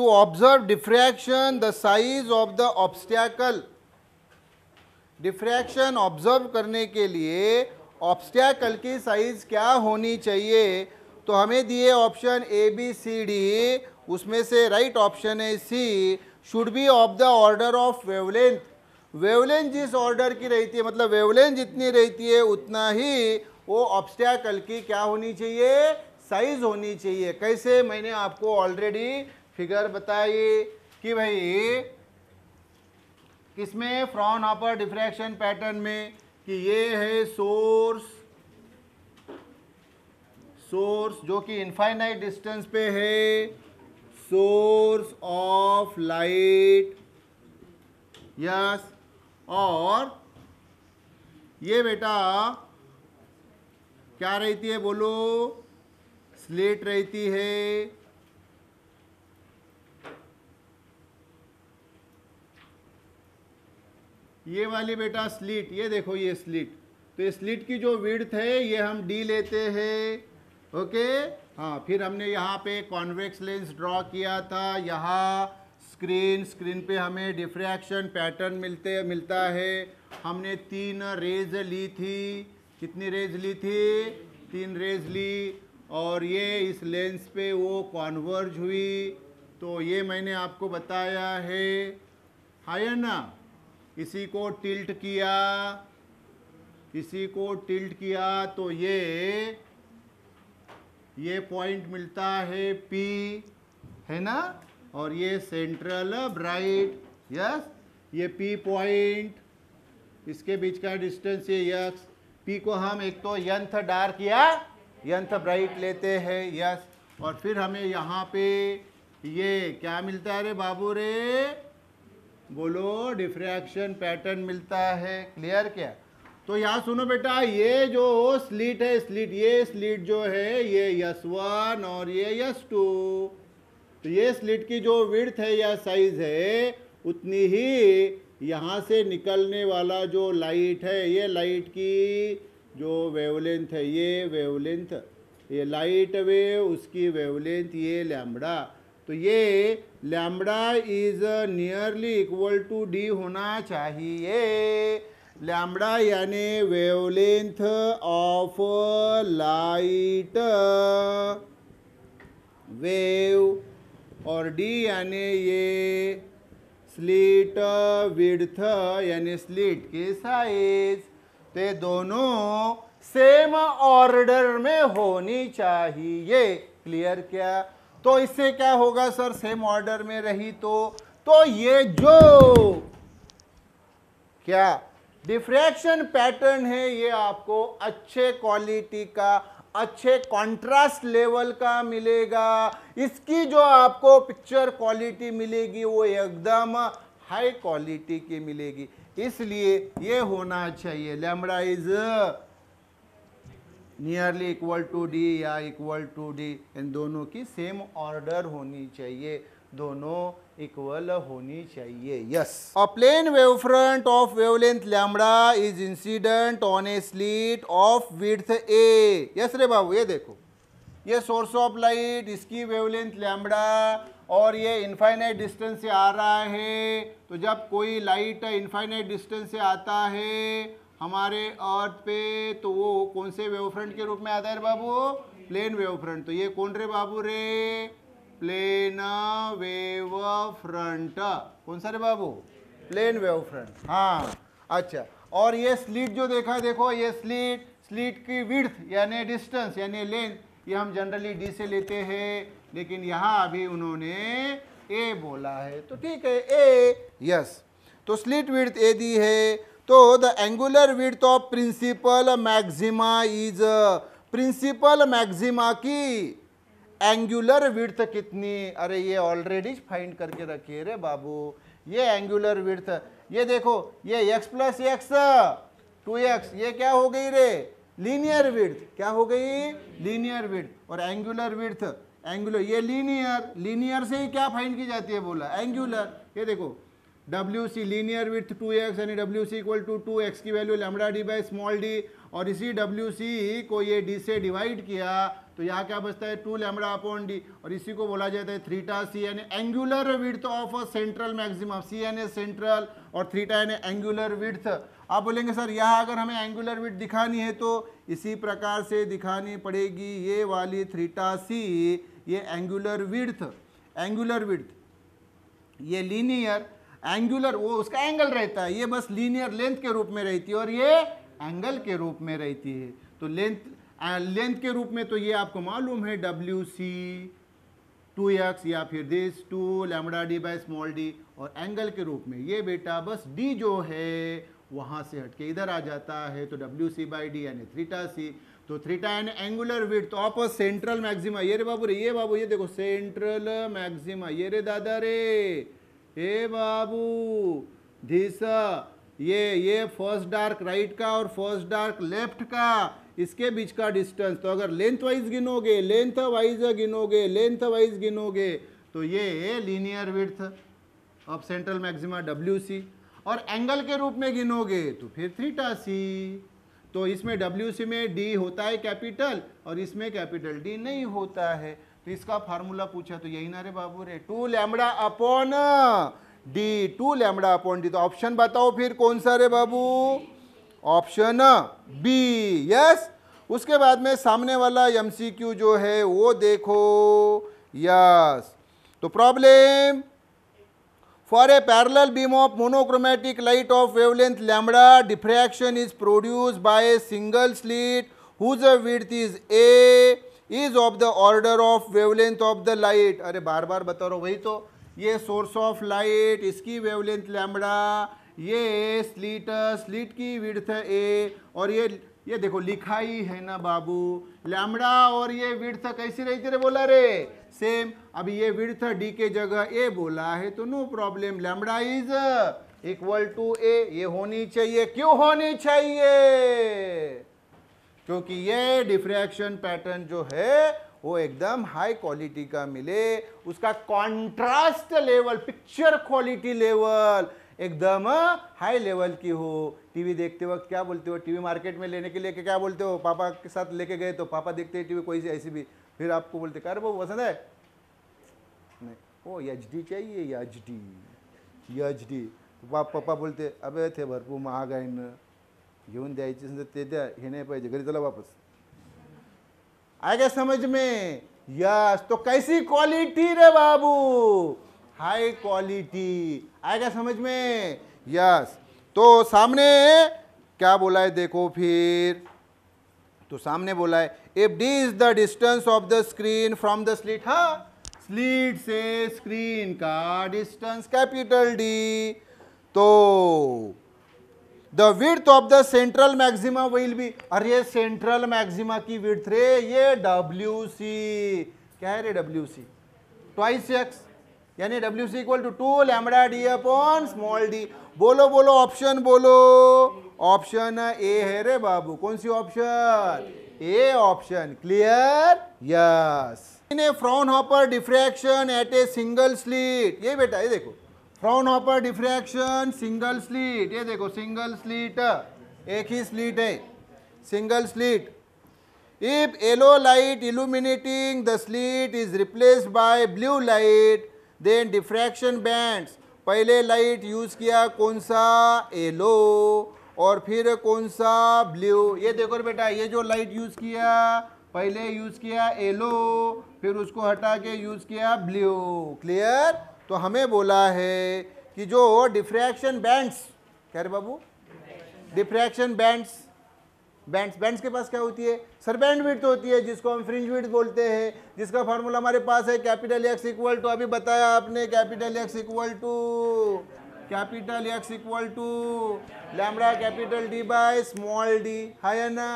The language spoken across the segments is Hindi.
to observe diffraction the size of the obstacle diffraction observe करने के लिए ऑब्स्टैकल की साइज क्या होनी चाहिए तो हमें दिए option A B C D उसमें से राइट ऑप्शन है C should be of the order of wavelength wavelength जिस ऑर्डर की रहती है मतलब वेवलेंथ जितनी रहती है उतना ही वो ऑब्स्टैकल की क्या होनी चाहिए साइज होनी चाहिए कैसे मैंने आपको ऑलरेडी फिगर बताइए कि भाई किसमें फ्रॉन ऑपर डिफ्रैक्शन पैटर्न में कि ये है सोर्स सोर्स जो कि इनफाइनाइट डिस्टेंस पे है सोर्स ऑफ लाइट यस और ये बेटा क्या रहती है बोलो स्लेट रहती है ये वाली बेटा स्लीट ये देखो ये स्लीट तो ये स्लीट की जो विड़थ है ये हम डी लेते हैं ओके हाँ फिर हमने यहाँ पे कॉन्वेक्स लेंस ड्रॉ किया था यहाँ स्क्रीन स्क्रीन पे हमें डिफ्रैक्शन पैटर्न मिलते मिलता है हमने तीन रेज ली थी कितनी रेज ली थी तीन रेज ली और ये इस लेंस पे वो कॉन्वर्ज हुई तो ये मैंने आपको बताया है हाँ ना किसी को टिल्ट किया किसी को टिल्ट किया तो ये ये पॉइंट मिलता है पी है ना और ये सेंट्रल ब्राइट यस ये पी पॉइंट इसके बीच का डिस्टेंस ये यक्स पी को हम एक तो यंथ डार्क या यंथ ब्राइट लेते हैं यस और फिर हमें यहाँ पे ये क्या मिलता है रे बाबू रे बोलो डिफ्रैक्शन पैटर्न मिलता है क्लियर क्या तो यहाँ सुनो बेटा ये जो स्लीट है स्लीट ये स्लीट जो है ये यस वन और ये यस टू तो ये स्लिट की जो विर्थ है या साइज है उतनी ही यहाँ से निकलने वाला जो लाइट है ये लाइट की जो वेवलेंथ है ये वेवलेंथ ये लाइट वेव उसकी वेवलेंथ ये लैमड़ा तो ये lambda is nearly equal to D होना चाहिए लैम्बडा यानी वेवलेंथ ऑफ लाइट वेव और डी यानी ये स्लीट विड्थ यानी स्लीट की साइज ते दोनों सेम ऑर्डर में होनी चाहिए क्लियर क्या तो इससे क्या होगा सर सेम ऑर्डर में रही तो तो ये जो क्या डिफ्रैक्शन पैटर्न है ये आपको अच्छे क्वालिटी का अच्छे कंट्रास्ट लेवल का मिलेगा इसकी जो आपको पिक्चर क्वालिटी मिलेगी वो एकदम हाई क्वालिटी की मिलेगी इसलिए ये होना चाहिए lambda is nearly equal to D या इक्वल टू डी इन दोनों की सेम ऑर्डर होनी चाहिए दोनों इक्वल होनी चाहिए yes a plane wave front of wavelength lambda is incident on a slit of width a yes रे बाबू ये देखो ये सोर्स ऑफ लाइट इसकी वेवलेंथ लैमड़ा और ये इन्फाइनाइट डिस्टेंस से आ रहा है तो जब कोई लाइट इन्फाइनाइट डिस्टेंस से आता है हमारे अर्थ पे तो वो कौन से वेव फ्रंट के रूप में आता है बाबू प्लेन वेव फ्रंट तो ये कौन रे बाबू रे प्लेन वेव फ्रंट कौन सा रे बाबू प्लेन वेव फ्रंट हाँ अच्छा और ये स्लीट जो देखा है देखो ये स्लीट स्लीट की विर्थ यानी डिस्टेंस यानी लेंथ ये हम जनरली डी से लेते हैं लेकिन यहाँ अभी उन्होंने ए बोला है तो ठीक है ए यस तो स्लीट विर्थ ए दी है तो the angular width of principal maxima is principal maxima की एंगुलर विड्थ कितनी अरे ये ऑलरेडी फाइंड करके रखिए रे बाबू ये एंगुलर विड्थ ये देखो ये x plus x two X ये क्या हो गई रे लीनियर विड्थ क्या हो गई लीनियर विड्थ और एंगुलर विड्थ एंगुलर ये लीनियर लीनियर से ही क्या फाइंड की जाती है बोला एंगुलर ये देखो W C linear with two x यानी W C equal to two x की value lambda D by small D और इसी डब्ल्यू सी को ये डी से डिवाइड किया तो यहाँ क्या बचता है टू लेमडा अपॉन डी और इसी को बोला जाता है थ्रीटा सी यानी angular with of a central maximum C A central और थ्रीटा यानी एंगुलर विथ आप बोलेंगे सर यह अगर हमें एंगुलर विथ दिखानी है तो इसी प्रकार से दिखानी पड़ेगी ये वाली थ्रीटा सी ये एंगुलर विथ एंगुलर विथ ये लीनियर एंगुलर वो उसका एंगल रहता है ये बस लीनियर लेंथ के रूप में रहती है और ये एंगल के रूप में रहती है तो लेंथ लेंथ के रूप में तो ये आपको मालूम है डब्ल्यू सी टू एक्स या फिर this two lambda D by small D और एंगल के रूप में ये बेटा बस डी जो है वहाँ से हटके इधर आ जाता है तो डब्ल्यू सी बाई डी यानी थ्रीटा सी तो थ्रीटा यानी एंगुलर विथ तो आप सेंट्रल मैक्सिमा ये रे बाबू रे ये बाबू ये देखो सेंट्रल मैक्सिमा ये रे दादा रे ए बाबू धीसा ये ये फर्स्ट डार्क राइट का और फर्स्ट डार्क लेफ्ट का इसके बीच का डिस्टेंस तो अगर लेंथ वाइज गिनोगे लेंथ वाइज गिनोगे लेंथ वाइज गिनोगे तो ये linear width of central maxima W C और एंगल के रूप में गिनोगे तो फिर थीटा सी तो इसमें डब्ल्यू सी में डी होता है कैपिटल और इसमें कैपिटल डी नहीं होता है तो इसका फार्मूला पूछा तो यही ना रे बाबू रे two lambda upon D two lambda upon D तो ऑप्शन बताओ फिर कौन सा रे बाबू ऑप्शन बी यस उसके बाद में सामने वाला क्यू जो है वो देखो यस तो problem for a parallel beam of monochromatic light of wavelength lambda diffraction is produce by a single slit whose width is a is of the order of wavelength of the light अरे बार बार बता रहा हूँ वही तो ये सोर्स ऑफ लाइट इसकी वेवलेंथ लैमड़ा ये स्लीट स्लीट की विर्थ ए और ये ये देखो लिखा ही है ना बाबू लैमड़ा और ये विर्थ कैसी रहती रे बोला रे सेम अब ये विर्थ डी के जगह ए बोला है तो no problem lambda is equal to a ये होनी चाहिए क्यों होनी चाहिए क्योंकि ये डिफ्रैक्शन पैटर्न जो है वो एकदम हाई क्वालिटी का मिले उसका contrast level picture quality level एकदम हाई लेवल की हो टीवी देखते वक्त क्या बोलते हो टीवी मार्केट में लेने के लिए क्या बोलते हो पापा के साथ लेके गए तो पापा देखते हैं टीवी कोई सी ऐसी भी फिर आपको बोलते अरे वो पसंद है नहीं ओ एच डी चाहिए एच डी एच डी पापा बोलते अबे थे भरपूर महागाई घेन दयाची समजा ते द्या हे नाही घरी चला वापस आय काय समझ में यस तो कैसी क्वालिटी रे बाबू हाई क्वालिटी आय क्या समझ में यस तो सामने क्या बोला है देखो फिर तो सामने बोला है if D is the distance of the screen from the slit हा स्लिट से स्क्रीन का डिस्टेंस कैपिटल डी तो the width of the central maxima will be अरे सेंट्रल मैक्सिमा की विर्थ रे ये डब्ल्यू सी क्या है रे डब्ल्यू सी ट्वाइस एक्स यानी W C equal to two lambda D upon small D बोलो बोलो ऑप्शन बोलो ऑप्शन ए है रे बाबू कौन सी option A option clear yes in a Fraunhofer diffraction at a single slit ये बेटा ये देखो ऑपर डिफ्रैक्शन सिंगल स्लीट ये देखो सिंगल स्लीट एक ही स्लीट है single slit if yellow light illuminating the slit is replace by blue light then diffraction bands पहले लाइट यूज़ किया कौन सा येलो और फिर कौन सा ब्लू ये देखो बेटा ये जो लाइट यूज़ किया पहले यूज़ किया येलो फिर उसको हटा के यूज़ किया ब्लू क्लियर तो हमें बोला है कि जो डिफ्रैक्शन बैंड्स कह रहे बाबू डिफ्रैक्शन बैंड्स बैंड्स बैंड्स के पास क्या होती है सर बैंड विथ होती है जिसको हम फ्रिंज विथ बोलते हैं जिसका फार्मूला हमारे पास है कैपिटल एक्स इक्वल टू अभी बताया आपने capital X equal to capital X equal to lambda capital D by small D है ना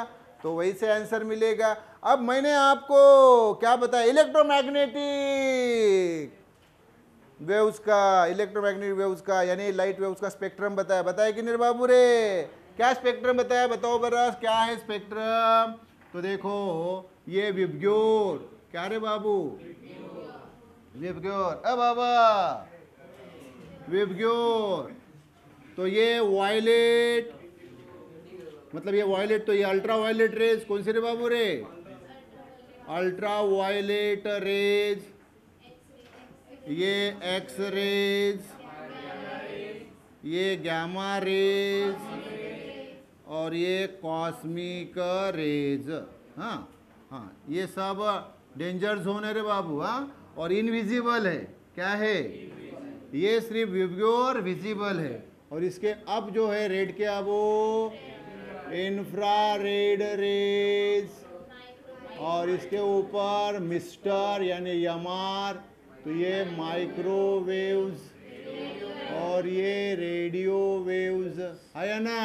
तो वही से आंसर मिलेगा अब मैंने आपको क्या बताया इलेक्ट्रोमैग्नेटिक वेव्स का इलेक्ट्रोमैग्नेटिक वेव्स का यानी लाइट वेव्स का स्पेक्ट्रम बताया बताया कि निर्बाबू रे क्या स्पेक्ट्रम बताया बताओ बरस क्या है स्पेक्ट्रम तो देखो ये विभ्योर क्या रे बाबू विभ्योर अ बाबा विभ्योर तो ये वायलेट मतलब ये वायलेट तो ये अल्ट्रा वायलेट रेज कौन से रे बाबू रे अल्ट्रा वायलेट रेज ये एक्स रेज ये गैमा रेज और ये कॉस्मिक रेज हाँ हाँ ये सब डेंजर जोन है रे बाबू हाँ और इनविजिबल है क्या है ये सिर्फ प्योर विजिबल है और इसके अब जो है रेड के अब वो इंफ्रा रेड रेज और इसके ऊपर मिस्टर यानी यमार तो ये माइक्रोवेव्स और ये रेडियो वेव्स है ना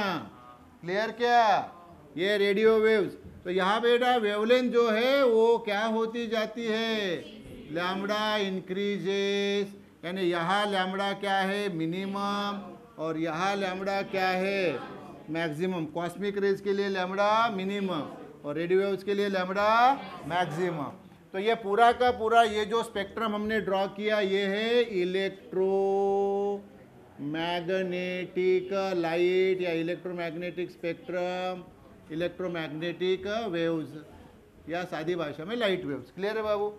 क्लियर क्या ये रेडियो वेव्स तो यहाँ बेटा वेवलेंथ जो है वो क्या होती जाती है लैमड़ा इंक्रीजेस यानी यहाँ लैमड़ा क्या है मिनिमम और यहाँ लैमड़ा क्या है मैक्सिमम कॉस्मिक रेज के लिए लैमड़ा मिनिमम और रेडियो वेव्स के लिए लैमड़ा मैक्सिमम तो ये पूरा का पूरा ये जो स्पेक्ट्रम हमने ड्रॉ किया ये है इलेक्ट्रो मैग्नेटिक लाइट या इलेक्ट्रोमैग्नेटिक स्पेक्ट्रम इलेक्ट्रोमैग्नेटिक वेव्स या सादी भाषा में लाइट वेव्स क्लियर है बाबू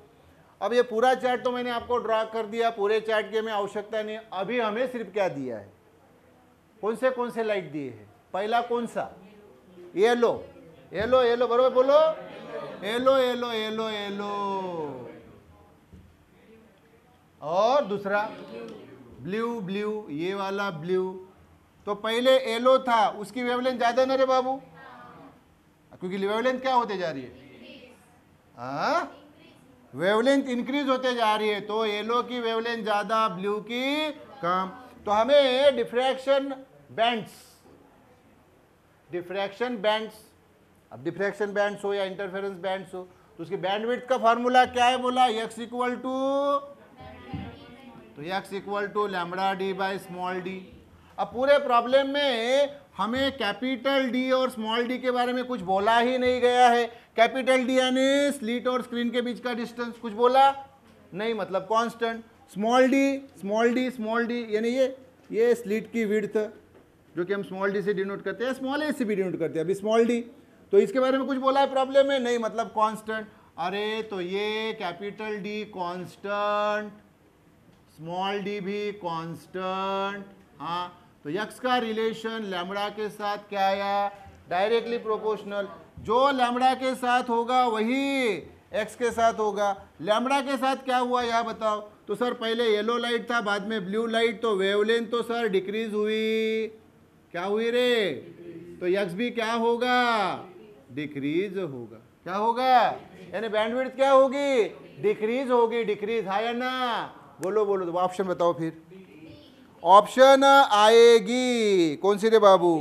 अब ये पूरा चार्ट तो मैंने आपको ड्रॉ कर दिया पूरे चार्ट की हमें आवश्यकता नहीं अभी हमें सिर्फ क्या दिया है कौन से कौन से लाइट दिए हैं पहला कौन सा येलो येलो येलो बरबर बोलो एलो एलो एलो एलो और दूसरा ब्लू ब्लू ये वाला ब्लू तो पहले एलो था उसकी वेवलेंथ ज़्यादा ना रे बाबू क्योंकि वेवलेंथ क्या होते जा रही है आ? वेवलेंथ इंक्रीज होते जा रही है तो येलो की वेवलेंथ ज़्यादा ब्लू की कम तो हमें डिफ्रैक्शन बैंड्स डिफ्रैक्शन बैंड्स अब डिफ्रैक्शन बैंड्स हो या इंटरफेरेंस बैंड्स हो तो उसके बैंडविड्थ का फार्मूला क्या है बोला यक्स इक्वल टू तो x equal to lambda D by small d अब पूरे प्रॉब्लम में हमें कैपिटल डी और स्मॉल डी के बारे में कुछ बोला ही नहीं गया है कैपिटल डी यानी स्लीट और स्क्रीन के बीच का डिस्टेंस कुछ बोला नहीं मतलब constant small d small d small d यानी ये ये स्लीट की विड्थ जो कि हम स्मॉल डी से डिनोट करते हैं स्मॉल ए से भी डिनोट करते हैं अभी स्मॉल डी तो इसके बारे में कुछ बोला है प्रॉब्लम है नहीं मतलब कॉन्स्टेंट अरे तो ये capital D constant small d भी कॉन्स्टेंट हाँ तो यक्स का रिलेशन लैमड़ा के साथ क्या आया डायरेक्टली प्रोपोर्शनल जो लैमड़ा के साथ होगा वही एक्स के साथ होगा लैमड़ा के साथ क्या हुआ यह बताओ तो सर पहले येलो लाइट था बाद में ब्लू लाइट तो वेवलेंथ तो सर डिक्रीज हुई क्या हुई रे तो यक्स भी क्या होगा डिक्रीज होगा क्या होगा यानी बैंडविड्थ क्या होगी डिक्रीज होगी डिक्रीज है या ना बोलो बोलो तो ऑप्शन बताओ फिर ऑप्शन आएगी कौन सी रे बाबू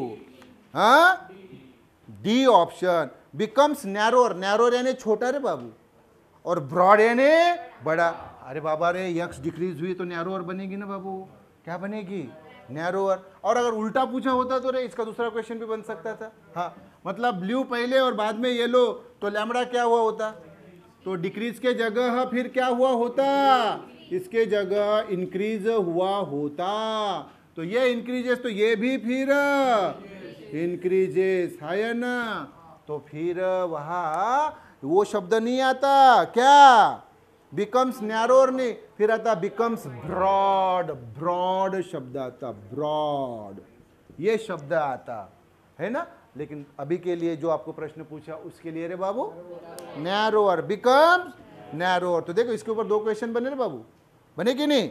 हाँ D option becomes narrower narrower यानी छोटा रे बाबू और ब्रॉड यानी बड़ा अरे बाबा रे यक्स डिक्रीज हुई तो नैरोर बनेगी ना बाबू क्या बनेगी नैरोर और अगर उल्टा पूछा होता तो रे इसका दूसरा क्वेश्चन भी बन सकता था हाँ मतलब ब्लू पहले और बाद में येलो तो लैमड़ा क्या हुआ होता तो डिक्रीज के जगह फिर क्या हुआ होता इसके जगह इंक्रीज हुआ होता तो ये इंक्रीजेस तो ये भी फिर इंक्रीजेस है ना तो फिर वहा वो शब्द नहीं आता क्या बिकम्स नैरोर नहीं फिर आता बिकम्स ब्रॉड ब्रॉड शब्द आता ब्रॉड ये शब्द आता है ना लेकिन अभी के लिए जो आपको प्रश्न पूछा उसके लिए रे बाबू नैरोअर बिकम्स नैरोअर तो देखो इसके ऊपर दो क्वेश्चन बने रे बाबू बने कि नहीं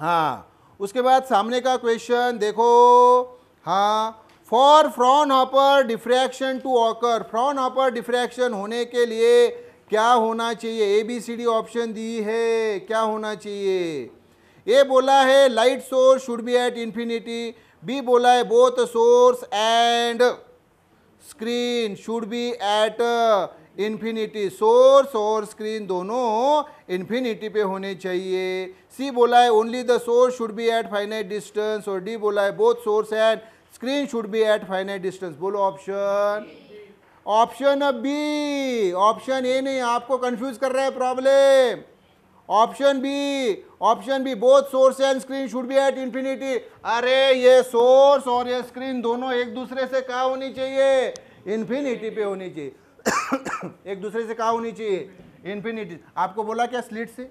हाँ उसके बाद सामने का क्वेश्चन देखो हाँ for Fraunhofer diffraction to occur Fraunhofer diffraction होने के लिए क्या होना चाहिए A B C D option दी है क्या होना चाहिए ए बोला है light source should be at infinity B बोला है both source and screen should be at infinity source और स्क्रीन दोनों इन्फिनिटी पे होने चाहिए सी बोला है only the source should be at finite distance और डी बोला है both source and screen should be at finite distance बोलो option option B option A नहीं आपको कंफ्यूज कर रहा है problem option B option B both source and screen should be at infinity अरे ये सोर्स और ये स्क्रीन दोनों एक दूसरे से कहा होनी चाहिए इन्फिनिटी पे होनी चाहिए एक दूसरे से कहा होनी चाहिए इन्फिनिटी आपको बोला क्या स्लिट से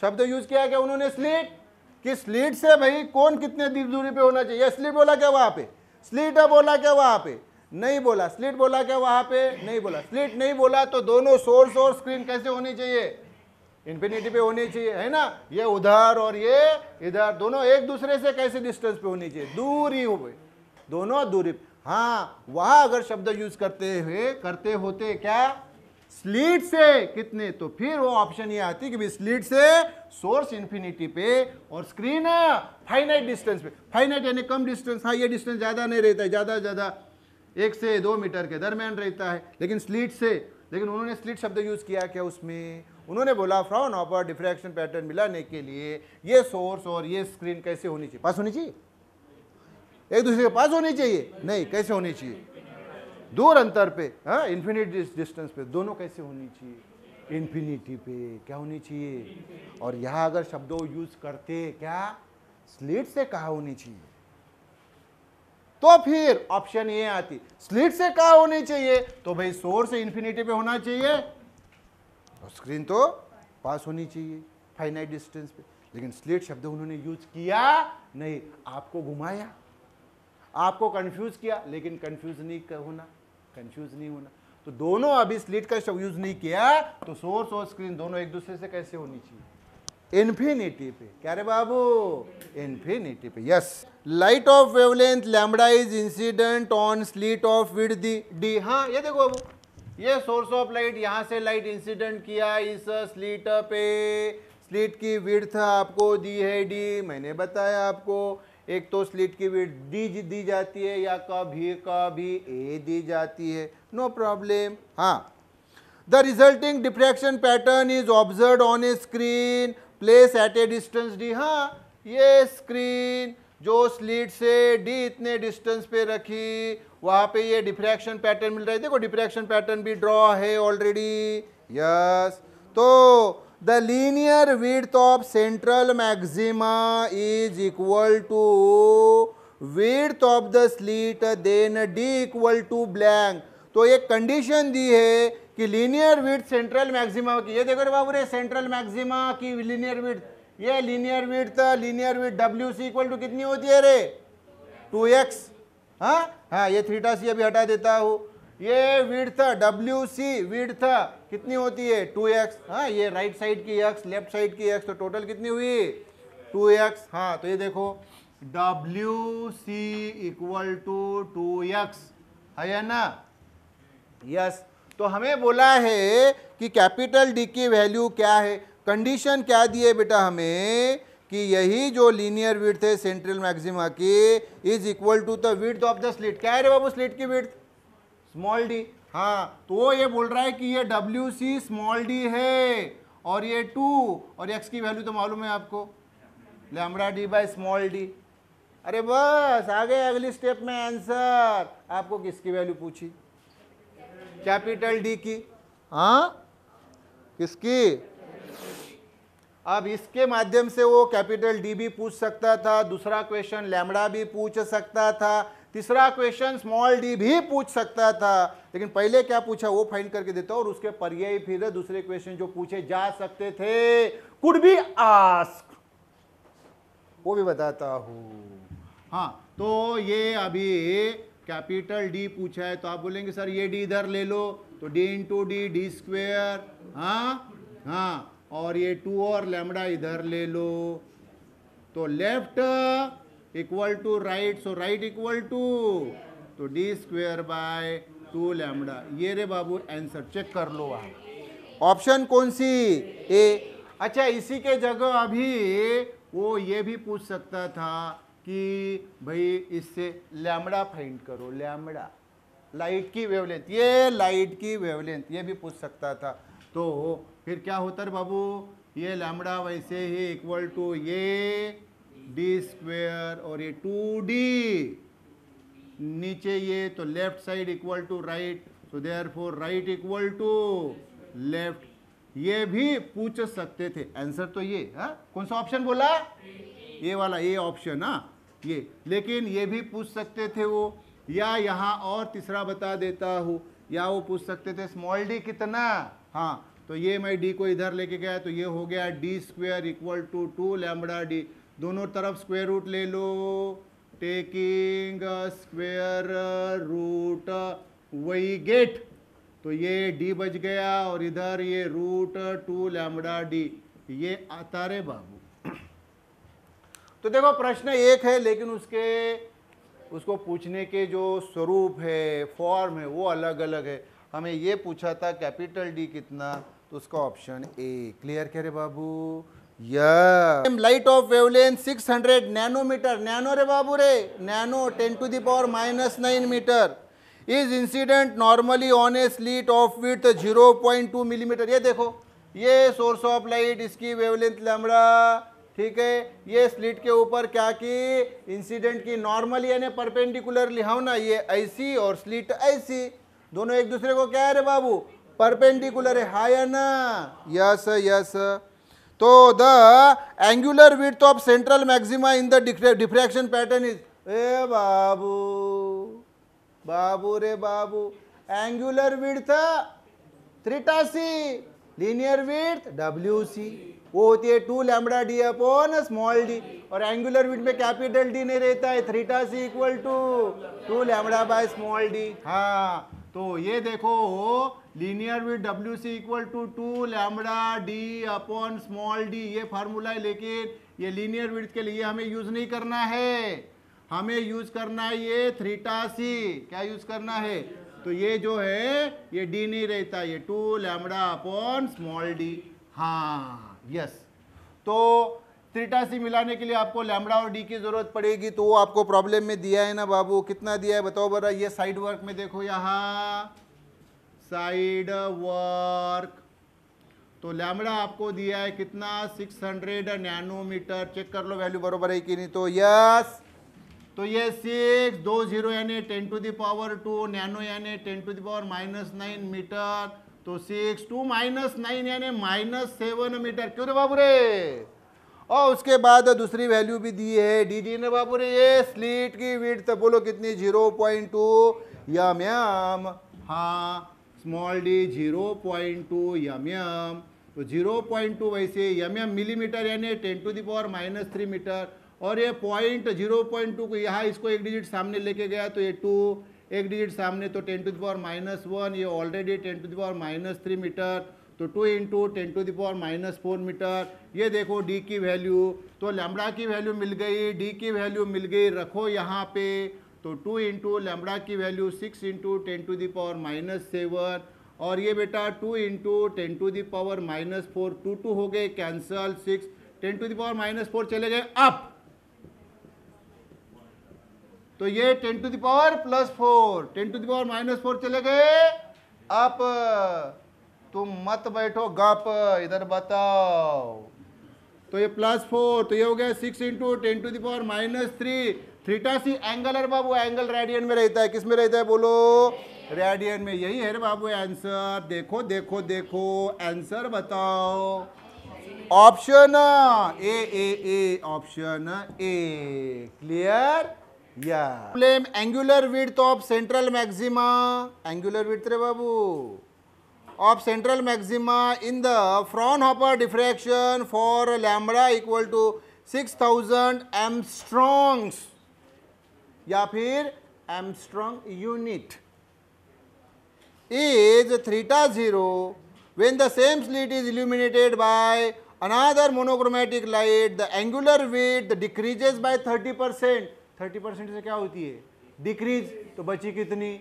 शब्द यूज किया क्या उन्होंने स्लिट कि स्लिट से भाई कौन कितने दूरी पे होना चाहिए स्लिट बोला क्या वहाँ पे स्लिट बोला क्या वहाँ पे नहीं बोला स्लिट बोला क्या वहाँ पे नहीं बोला स्लिट नहीं बोला तो दोनों सोर्स और स्क्रीन कैसे होनी चाहिए इन्फिनिटी पे होनी चाहिए है ना ये उधर और ये इधर दोनों एक दूसरे से कैसे डिस्टेंस पे होनी चाहिए दूरी गई दोनों दूरी हाँ वहां अगर शब्द यूज करते हुए करते होते क्या स्लीट से कितने तो फिर वो ऑप्शन ये आती कि स्लीट से सोर्स इन्फिनिटी पे और स्क्रीन फाइनाइट डिस्टेंस पे फाइनाइट यानी कम डिस्टेंस हाँ ये डिस्टेंस ज़्यादा नहीं रहता है ज़्यादा ज़्यादा एक से दो मीटर के दरमियान रहता है लेकिन स्लीट से लेकिन उन्होंने स्लीट शब्द यूज़ किया क्या उसमें उन्होंने बोला फ्राउन ऑपर डिफ्रैक्शन पैटर्न मिलाने के लिए ये सोर्स और ये स्क्रीन कैसे होनी चाहिए पास होनी चाहिए एक दूसरे के पास होनी चाहिए नहीं कैसे होनी चाहिए दूर अंतर पे हाँ इन्फिनिट डिस्टेंस पे दोनों कैसे होनी चाहिए इन्फिनिटी पे क्या होनी चाहिए और यहाँ अगर शब्दों यूज करते क्या स्लिट से कहा होनी चाहिए तो फिर ऑप्शन ये आती स्लिट से कहा होनी चाहिए तो भाई सोर्स इन्फिनिटी पे होना चाहिए और स्क्रीन तो पास होनी चाहिए फाइनाइट डिस्टेंस पे लेकिन स्लेट शब्द उन्होंने यूज किया नहीं आपको घुमाया आपको कंफ्यूज किया लेकिन कंफ्यूज नहीं होना कंफ्यूज नहीं होना तो दोनों अभी स्लेट का शब्द यूज नहीं किया तो सोर्स और स्क्रीन दोनों एक दूसरे से कैसे होनी चाहिए इन्फिनिटी पे क्या रे बाबू इन्फिनिटी पे yes light of wavelength lambda is incident on slit of width the d हाँ ये देखो बाबू ये सोर्स ऑफ लाइट यहाँ से लाइट इंसिडेंट किया इस स्लीट पे स्लीट की विर्थ आपको दी है डी मैंने बताया आपको एक तो स्लीट की विर्थ डी दी जाती है या कभी कभी ए दी जाती है नो प्रॉब्लम हाँ the resulting diffraction pattern is observe on a screen place at a distance D हाँ ये स्क्रीन जो स्लीट से डी इतने डिस्टेंस पे रखी वहाँ पे ये डिफ्रैक्शन पैटर्न मिल रहा है देखो डिफ्रैक्शन पैटर्न भी ड्रॉ है ऑलरेडी यस तो the linear width of central maxima is equal to width of the slit then D equal to blank तो एक कंडीशन दी है कि लीनियर विथ सेंट्रल मैक्सिमा की ये देखो रे बाबू रे सेंट्रल मैक्सिमा की लीनियर विड्थ ये linear width linear width W C equal to कितनी होती है रे टू एक्स हाँ हाँ ये थीटा सी अभी हटा देता हूँ ये वीड था डब्ल्यू सी वीड था कितनी होती है टू एक्स हाँ ये राइट साइड की एक्स लेफ्ट साइड की एक्स तो टोटल कितनी हुई टू एक्स हाँ तो ये देखो W C equal to two x है ना यस तो हमें बोला है कि कैपिटल डी की वैल्यू क्या है कंडीशन क्या दिए बेटा हमें कि यही जो लीनियर विथ है सेंट्रल मैक्सिमा की is equal to the width of the slit क्या है रे बाबू स्लिट की विथ स्मॉल डी हाँ तो ये बोल रहा है कि ये डब्ल्यू सी स्मॉल डी है और ये टू और एक्स की वैल्यू तो मालूम है आपको lambda D by small d अरे बस आ गए अगली स्टेप में आंसर आपको किसकी वैल्यू पूछी कैपिटल डी की हाँ किसकी अब इसके माध्यम से वो कैपिटल डी भी पूछ सकता था दूसरा क्वेश्चन लैमड़ा भी पूछ सकता था तीसरा क्वेश्चन स्मॉल डी भी पूछ सकता था लेकिन पहले क्या पूछा वो फाइंड करके देता और उसके पर्याय फिर दूसरे क्वेश्चन जो पूछे जा सकते थे कुड भी आस्क वो भी बताता हूँ हाँ तो ये अभी कैपिटल डी पूछा है तो आप बोलेंगे सर ये डी इधर ले लो तो D into D D square हाँ हाँ और ये टू और लेमडा इधर ले लो तो left equal to right so right equal to तो D square by two lambda ये रे बाबू आंसर चेक कर लो आप ऑप्शन कौन सी ए अच्छा इसी के जगह अभी वो ये भी पूछ सकता था कि भाई इससे लैमड़ा फाइंड करो लैमड़ा लाइट की वेवलेंथ ये लाइट की वेवलेंथ ये भी पूछ सकता था तो फिर क्या होता है बाबू ये लैमडा वैसे ही इक्वल टू ये डी स्क्वेयर और ये टू डी नीचे ये तो left side equal to right so therefore right equal to left ये भी पूछ सकते थे आंसर तो ये है हाँ? कौन सा ऑप्शन बोला ये वाला ये ऑप्शन हाँ ये लेकिन ये भी पूछ सकते थे वो या यहाँ और तीसरा बता देता हूँ या वो पूछ सकते थे स्मॉल डी कितना हाँ तो ये मैं डी को इधर लेके गया तो ये हो गया D square equal to two lambda D दोनों तरफ स्क्वेयर रूट ले लो टेकिंग स्क्वेयर रूट वही गेट तो ये डी बच गया और इधर ये रूट टू लैमडा डी ये आता रे बाबू तो देखो प्रश्न एक है लेकिन उसके उसको पूछने के जो स्वरूप है फॉर्म है वो अलग अलग है हमें ये पूछा था कैपिटल डी कितना तो उसका ऑप्शन ए क्लियर कह रहे बाबू light of wavelength 600 nanometre nano रे बाबू रे nano 10 to the power minus nine metre is incident normally on a slit of width zero point two millimetre ये देखो ये सोर्स ऑफ लाइट इसकी वेवलेंथ लैमड़ा ठीक है ये स्लिट के ऊपर क्या की इंसिडेंट की नॉर्मल यानी परपेंडिकुलरली हम हाँ ना ये ऐसी और स्लिट ऐसी दोनों एक दूसरे को क्या है रे बाबू परपेंडिकुलर है हाय ना यस यस तो the angular with of central maxima in the diffraction pattern is A बाबू बाबू रे बाबू एंगुलर विथ थ्रीटा C linear width W C वो होती है two lambda D upon small D और एंगुलर विथ में कैपिटल डी नहीं रहता है थ्रीटा C equal to two lambda by small d हाँ तो ये देखो linear width W C equal to two lambda D upon small d ये फार्मूला है लेकिन ये लीनियर विद के लिए हमें यूज़ नहीं करना है हमें यूज़ करना है ये थ्रीटा सी क्या यूज़ करना है तो ये जो है ये डी नहीं रहता ये two lambda upon small d हाँ यस तो थीटा सी मिलाने के लिए आपको लैमड़ा और डी की ज़रूरत पड़ेगी तो वो आपको प्रॉब्लम में दिया है ना बाबू कितना दिया है बताओ बरा ये साइड वर्क में देखो यहाँ साइड वर्क तो लैमड़ा आपको दिया है कितना 600 नैनोमीटर चेक कर लो वैल्यू बरोबर है कि नहीं तो यस तो ये सिक्स दो जीरो यानी ten to the power two nano यानी ten to the power minus nine metre तो सिक्स टू माइनस नाइन यानी माइनस सेवन मीटर क्यों रे बाबू रे और उसके बाद दूसरी वैल्यू भी दी है डी डी ने बाबू ने ये स्लीट की विड्थ बोलो कितनी zero point two m m हाँ small d zero point two m m तो जीरो पॉइंट टू वैसे यम यम मिलीमीटर यानी ten to the power minus three metre और ये पॉइंट जीरो पॉइंट टू को यहाँ इसको एक डिजिट सामने लेके गया तो ये टू एक डिजिट सामने तो ten to the power minus one ये already ten to the power minus three metre तो two into ten to the power minus four metre ये देखो डी की वैल्यू तो लैमड़ा की वैल्यू मिल गई डी की वैल्यू मिल गई रखो यहाँ पे तो टू इंटू लैमड़ा की value six into ten to the power minus seven और ये बेटा two into ten to the power minus four two two हो गए cancel six ten to the power minus four चले गए अप तो ये ten to the power plus four ten to the power minus four चले गए अप तुम मत बैठो गप इधर बताओ तो ये प्लस फोर तो ये हो गया six into ten to the power minus three थ्रीटा सी एंगल है बाबू एंगल रेडियन में रहता है किस में रहता है बोलो रेडियन में यही है बाबू आंसर देखो देखो देखो आंसर बताओ option A A A option A clear या प्लेम angular width of central maxima angular width रे बाबू of central maxima in the Fraunhofer diffraction for lambda equal to six thousand angstroms या फिर एमस्ट्रॉन्ग यूनिट इज थ्रीटा zero when the same slit is illuminated by another monochromatic light the angular width decreases by thirty percent thirty percent से क्या होती है डिक्रीज तो बची कितनी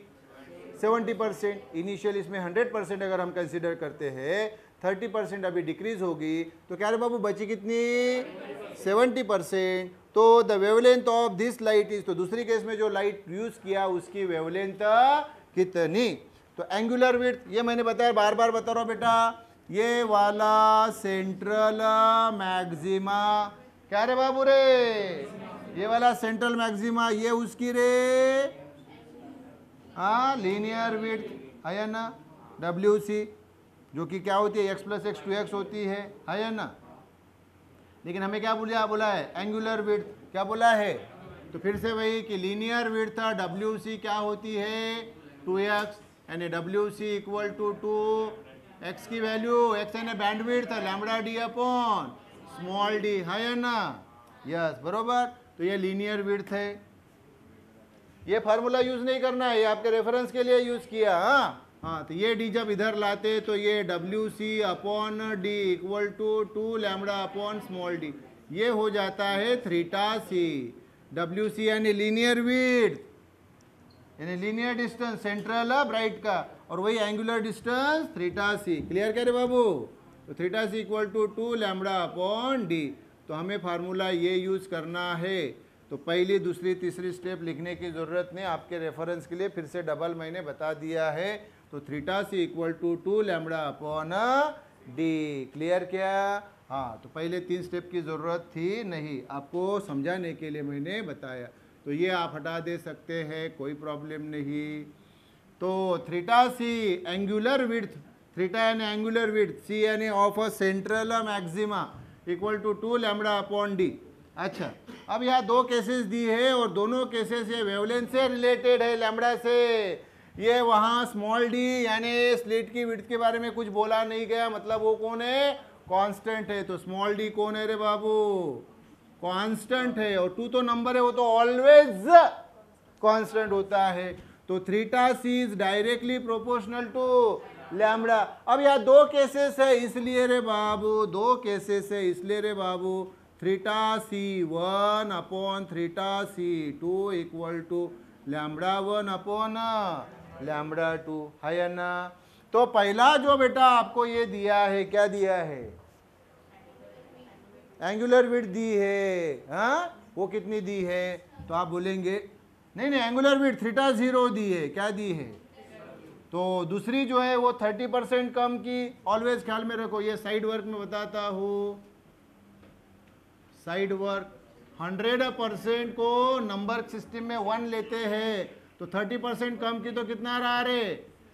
सेवेंटी परसेंट इनिशियल इसमें हंड्रेड परसेंट अगर हम कंसिडर करते हैं थर्टी परसेंट अभी डिक्रीज होगी तो क्या रहे बाबू बची कितनी सेवेंटी परसेंट तो the wavelength of this light is तो दूसरी केस में जो लाइट यूज़ किया उसकी वेवलेंथ कितनी तो एंगुलर विथ ये मैंने बताया बार बार बता रहा हूँ बेटा ये वाला सेंट्रल मैग्जिमा क्या रे बाबू रे ये वाला सेंट्रल मैग्जिमा ये उसकी रे हाँ लीनियर विथ है ना डब्ल्यू सी जो कि क्या होती है x plus x two x होती है है ना लेकिन हमें क्या बोला बोला है एंगुलर विथ क्या बोला है तो फिर से वही कि लीनियर विड्थ डब्ल्यू सी क्या होती है टू एक्स यानी W C equal to two x की वैल्यू एक्स यानी band width lambda D upon small D है ना यस बरोबर तो ये लीनियर विथ है ये फार्मूला यूज़ नहीं करना है ये आपके रेफरेंस के लिए यूज़ किया हाँ हाँ तो ये डी जब इधर लाते तो ये W C upon D equal to two lambda upon small d ये हो जाता है थ्रीटा सी डब्ल्यू सी यानी लीनियर वीड यानी लीनियर डिस्टेंस सेंट्रल है ब्राइट का और वही एंगुलर डिस्टेंस थ्रीटा सी क्लियर करे बाबू तो थ्रीटा C equal to two lambda upon D तो हमें फार्मूला ये यूज़ करना है तो पहली दूसरी तीसरी स्टेप लिखने की ज़रूरत नहीं आपके रेफरेंस के लिए फिर से डबल मैंने बता दिया है तो थ्रीटा C equal to two lambda upon D clear क्या हाँ तो पहले तीन स्टेप की ज़रूरत थी नहीं आपको समझाने के लिए मैंने बताया तो ये आप हटा दे सकते हैं कोई प्रॉब्लम नहीं तो थ्रीटा सी एंगुलर विड्थ थ्रीटा यानी एंगुलर विड्थ सी यानी of a central maxima equal to two lambda upon D अच्छा अब यहाँ दो केसेस दी है और दोनों केसेस ये वेवलेंथ से रिलेटेड है लैमड़ा से ये वहाँ स्मॉल डी यानी स्लिट की विड्थ के बारे में कुछ बोला नहीं गया मतलब वो कौन है कांस्टेंट है तो स्मॉल डी कौन है रे बाबू कांस्टेंट है और टू तो नंबर है वो तो ऑलवेज कांस्टेंट होता है तो थ्रीटा C is directly proportional to lambda अब यहाँ दो केसेस है इसलिए रे बाबू दो केसेस है इसलिए रे बाबू थ्रीटा सी one upon थ्रीटा C two equal to lambda one upon lambda two है ना तो पहला जो बेटा आपको ये दिया है क्या दिया है एंगुलर विड दी है हा? वो कितनी दी है तो आप बोलेंगे नहीं नहीं एंगुलर विड थ्रीटा जीरो दी है क्या दी है तो दूसरी जो है वो थर्टी परसेंट कम की ऑलवेज ख्याल में रखो ये साइड वर्क में बताता हूँ साइड वर्क हंड्रेड परसेंट को नंबर सिस्टम में वन लेते हैं तो थर्टी परसेंट कम की तो कितना रहा रे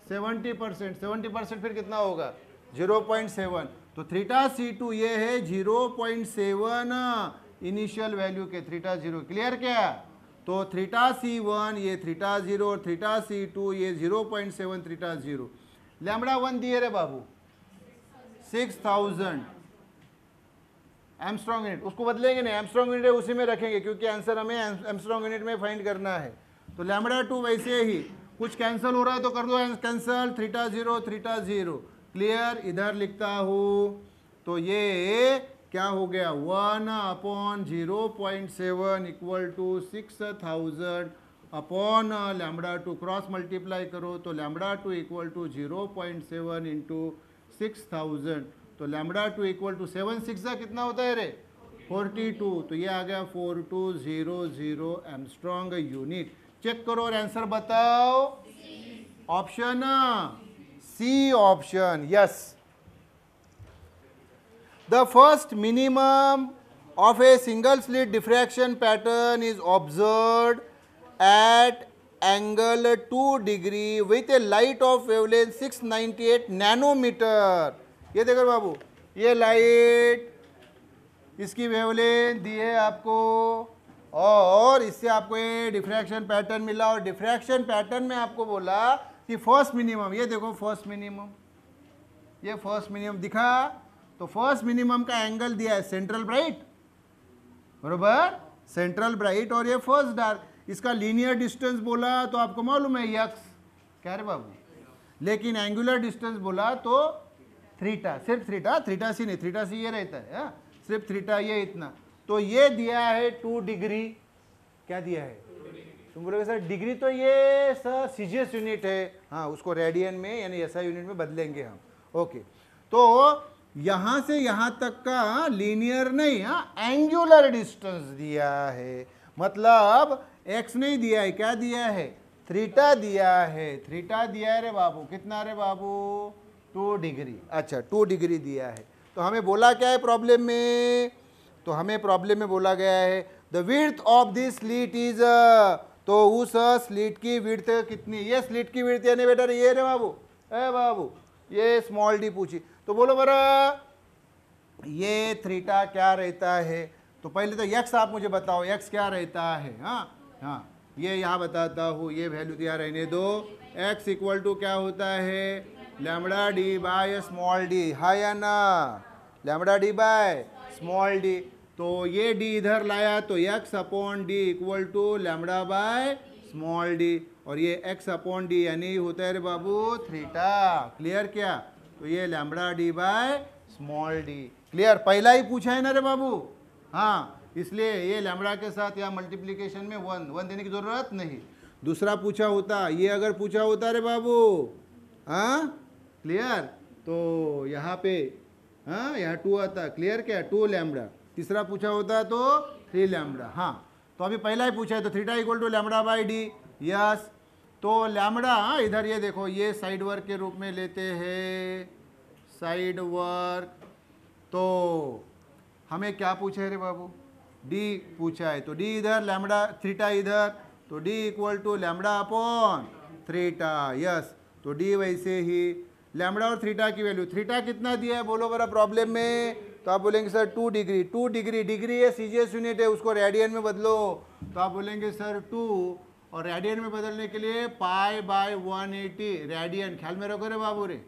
सेवेंटी परसेंट सेवेंटी परसेंट फिर कितना होगा जीरो पॉइंट सेवन तो थ्रीटा सी टू ये है zero point seven initial value के थ्रीटा जीरो क्लियर क्या तो थ्रीटा सी वन ये थ्रीटा जीरो और थ्रीटा सी टू ये जीरो पॉइंट सेवन थ्रीटा जीरो लैमड़ा वन दिए रे बाबू सिक्स थाउजेंड एमस्ट्रॉन्ग यूनिट उसको बदलेंगे नहीं एमस्ट्रॉन्ग यूनिट है उसी में रखेंगे क्योंकि आंसर हमें एमस्ट्रॉन्ग यूनिट में फाइंड करना है तो लैमडा टू वैसे ही कुछ कैंसिल हो रहा है तो कर दो कैंसल थ्रीटा जीरो थ्रीटा जीरो क्लियर इधर लिखता हूँ तो ये क्या हो गया one upon zero point seven equal to six thousand upon lambda two cross multiply करो तो lambda two equal to zero point seven into six thousand तो lambda two equal to seven six कितना होता है रे फोर्टी टू तो ये आ गया four two zero zero angstrom unit check करो और आंसर बताओ option C option yes the first minimum of a single slit diffraction pattern is observe at angle two degree with a light of wavelength six ninety eight nanometer ये देखो बाबू ये लाइट इसकी वेवलेंथ दी है आपको और इससे आपको ये डिफ्रैक्शन पैटर्न मिला और डिफ्रैक्शन पैटर्न में आपको बोला कि फर्स्ट मिनिमम ये देखो फर्स्ट मिनिमम ये फर्स्ट मिनिमम दिखा तो फर्स्ट मिनिमम का एंगल दिया है सेंट्रल ब्राइट बरोबर सेंट्रल ब्राइट और ये फर्स्ट डार्क इसका लीनियर डिस्टेंस बोला तो आपको मालूम है यक्स कह रहे बाबू लेकिन एंगुलर डिस्टेंस बोला तो थ्रीटा सिर्फ थ्रीटा हाँ, थ्रीटा सी नहीं थ्रीटा सी ये रहता है हाँ, सिर्फ थ्रीटा ये इतना तो ये दिया है टू डिग्री क्या दिया है तुम बोलोगे सर डिग्री तो ये सर सीजीएस यूनिट है हाँ उसको रेडियन में यानी ऐसा यूनिट में बदलेंगे हम ओके तो यहाँ से यहाँ तक का लीनियर नहीं हाँ एंगुलर डिस्टेंस दिया है मतलब एक्स नहीं दिया है क्या दिया है थ्रीटा दिया है थ्रीटा दिया है रे बाबू कितना रे बाबू टू डिग्री अच्छा टू डिग्री दिया है तो हमें बोला क्या है प्रॉब्लम में तो हमें प्रॉब्लम में बोला गया है the width of this slit is तो उस स्लीट uh, की विर्थ कितनी ये स्लीट की विर्थ यानी बेटा ये रे बाबू है बाबू ये स्मॉल डी पूछी तो बोलो बरा ये थ्रीटा क्या रहता है तो पहले तो यक्स आप मुझे बताओ यक्स क्या रहता है हाँ हाँ ये यहाँ बताता हूँ ये वैल्यू दिया रहने दो एक्स इक्वल टू क्या होता है lambda D by small d हा या ना lambda D by small d तो ये डी इधर लाया तो x upon D equal to lambda by small D और ये एक्स अपॉन डी यानी होता है रे बाबू थ्रीटा क्लियर क्या तो ये lambda D by small d clear पहला ही पूछा है ना रे बाबू हाँ इसलिए ये लैमडा के साथ या मल्टीप्लीकेशन में वन वन देने की ज़रूरत नहीं दूसरा पूछा होता ये अगर पूछा होता रे बाबू हाँ क्लियर तो यहाँ पे हाँ यहाँ टू आता क्लियर क्या टू लैमडा तीसरा पूछा होता तो थ्री लैमडा हाँ तो अभी पहला ही पूछा है तो theta equal to lambda by D yes तो लैमडा हाँ इधर ये देखो ये साइड वर्क के रूप में लेते हैं साइड वर्क तो हमें क्या पूछा है रे बाबू डी पूछा है तो डी इधर लैमडा थ्रीटा इधर तो D equal to lambda upon थ्रीटा यस तो डी वैसे ही लैमड़ा और थ्रीटा की वैल्यू थ्रीटा कितना दिया है बोलो मेरा प्रॉब्लम में तो आप बोलेंगे sir two degree two degree degree है सी यूनिट है उसको रेडियन में बदलो तो आप बोलेंगे सर टू और रेडियन में बदलने के लिए पाई बाय 180 रेडियन ख्याल में रखो रे बाबू रे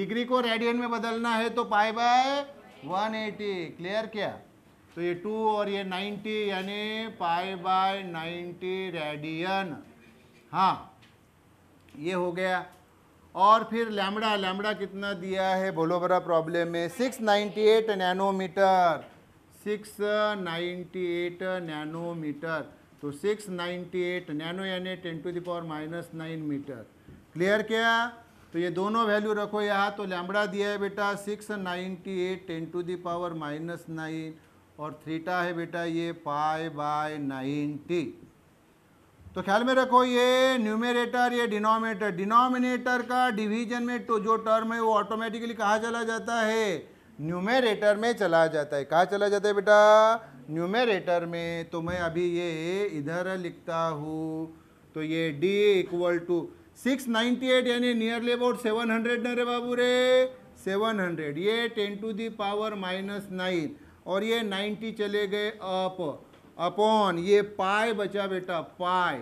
डिग्री को रेडियन में बदलना है तो पाई बाय 180 क्लियर क्या तो ये टू और ये 90 यानी पाई बाय 90 रेडियन हाँ ये हो गया और फिर लैमड़ा लैमड़ा कितना दिया है बोलो बरा प्रॉब्लम में 698 नैनोमीटर 698 नैनोमीटर तो 698 नैनो यानी ten to the power minus nine meter clear क्या तो ये दोनों वैल्यू रखो यहाँ तो लैमड़ा दिया है बेटा 698 ten to the power minus nine और थ्रीटा है बेटा ये पाई बाय नाइन्टी तो ख्याल में रखो ये न्यूमेरेटर ये डिनोमिनेटर डिनोमिनेटर का डिवीजन में तो जो टर्म है वो ऑटोमेटिकली कहाँ चला जाता है न्यूमेरेटर में चला जाता है कहाँ चला जाता है बेटा न्यूमेरेटर में तो मैं अभी ये इधर लिखता हूँ तो ये D equal to six ninety eight यानी नियरली अबाउट सेवन हंड्रेड न रे बाबू रे सेवन हंड्रेड ये ten to the power minus nine और ये नाइन्टी चले गए अप अपॉन ये पाई बचा बेटा पाई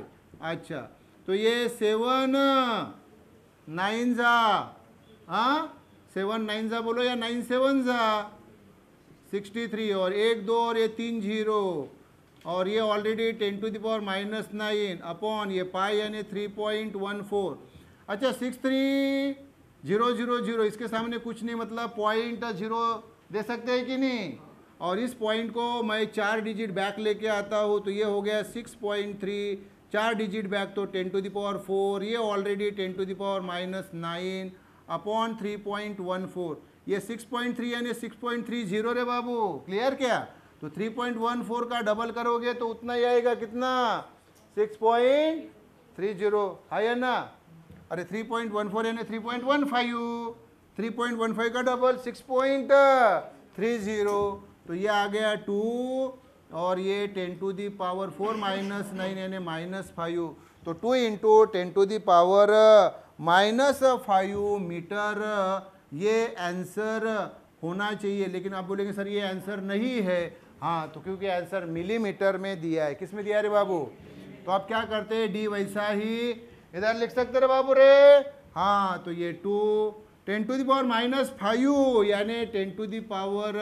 अच्छा तो ये सेवन नाइन जा हाँ सेवन नाइन जा बोलो या नाइन सेवन जा सिक्सटी थ्री और एक दो और ये तीन जीरो और ये already ten to the power minus nine upon ये पाई यानी थ्री पॉइंट वन फोर अच्छा six three zero zero zero इसके सामने कुछ नहीं मतलब पॉइंट जीरो दे सकते हैं कि नहीं और इस पॉइंट को मैं चार डिजिट बैक लेके आता हूँ तो ये हो गया सिक्स पॉइंट थ्री चार डिजिट बैक तो टेन टू दावर फोर ये already ten to the power minus nine upon three point one four ये सिक्स पॉइंट थ्री यानी सिक्स पॉइंट थ्री जीरो रे बाबू क्लियर क्या तो थ्री पॉइंट वन फोर का डबल करोगे तो उतना ही आएगा कितना six point three zero high है ना अरे थ्री पॉइंट वन फोर यानी three point one five three point one five का double six point three zero तो ये आ गया टू और ये ten to the power four minus nine यानी माइनस फाइव तो two into ten to the power minus five meter ये आंसर होना चाहिए लेकिन आप बोलेंगे सर ये आंसर नहीं है हाँ तो क्योंकि आंसर मिलीमीटर में दिया है किस में दिया रे बाबू तो आप क्या करते हैं डी वैसा ही इधर लिख सकते रे बाबू रे हाँ तो ये two ten to the power minus five यानी ten to the power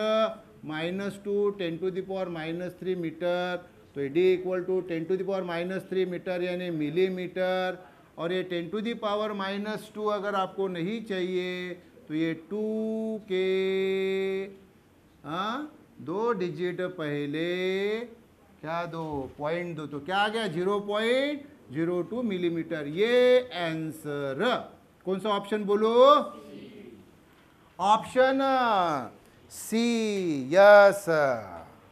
minus two ten to the power minus three metre तो ये D equal to ten to power minus three meter यानी मिलीमीटर और ये ten to the power minus two अगर आपको नहीं चाहिए तो ये टू के हाँ दो डिजिट पहले क्या दो पॉइंट दो तो क्या आ गया zero point zero two millimetre ये आंसर कौन सा ऑप्शन बोलो ऑप्शन Siyasa.